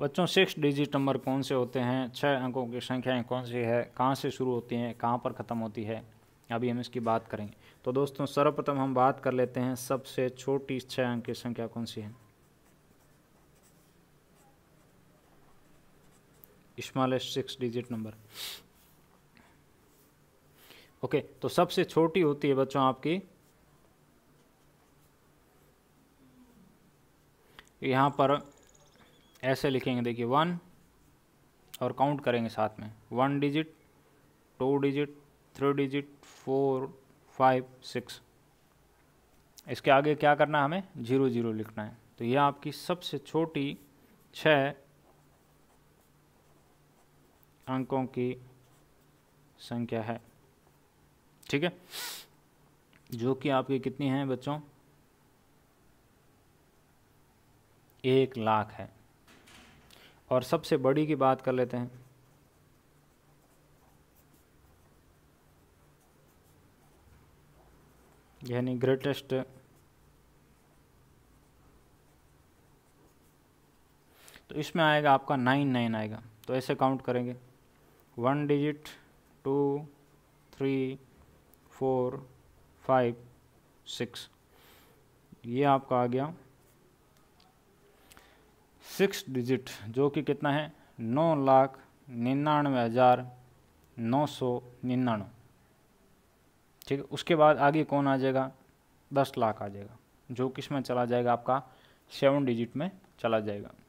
बच्चों six digit number कौन से होते हैं छः अंकों की संख्याएं कौन सी है कहाँ से शुरू होती हैं कहाँ पर ख़त्म होती है अभी हम इसकी बात करेंगे तो दोस्तों सर्वप्रथम हम बात कर लेते हैं सबसे छोटी छः अंक की संख्या कौन सी है smallest six digit number okay तो सबसे छोटी होती है बच्चों आपकी यहाँ पर ऐसे लिखेंगे देखिए वन और काउंट करेंगे साथ में one digit two digit three digit four five six इसके आगे क्या करना है हमें जीरो जीरो लिखना है तो यह आपकी सबसे छोटी छ अंकों की संख्या है ठीक है जो कि आपकी कितनी है बच्चों एक लाख है और सबसे बड़ी की बात कर लेते हैं यानी ग्रेटेस्ट तो इसमें आएगा आपका नाइन नाइन आएगा तो ऐसे काउंट करेंगे one digit two three four five six ये आपका आ गया सिक्स डिजिट जो कि कितना है नौ लाख निन्यानवे हज़ार नौ सौ निन्यानवे ठीक है उसके बाद आगे कौन आ जाएगा दस लाख आ जाएगा जो किस में चला जाएगा आपका सेवन डिजिट में चला जाएगा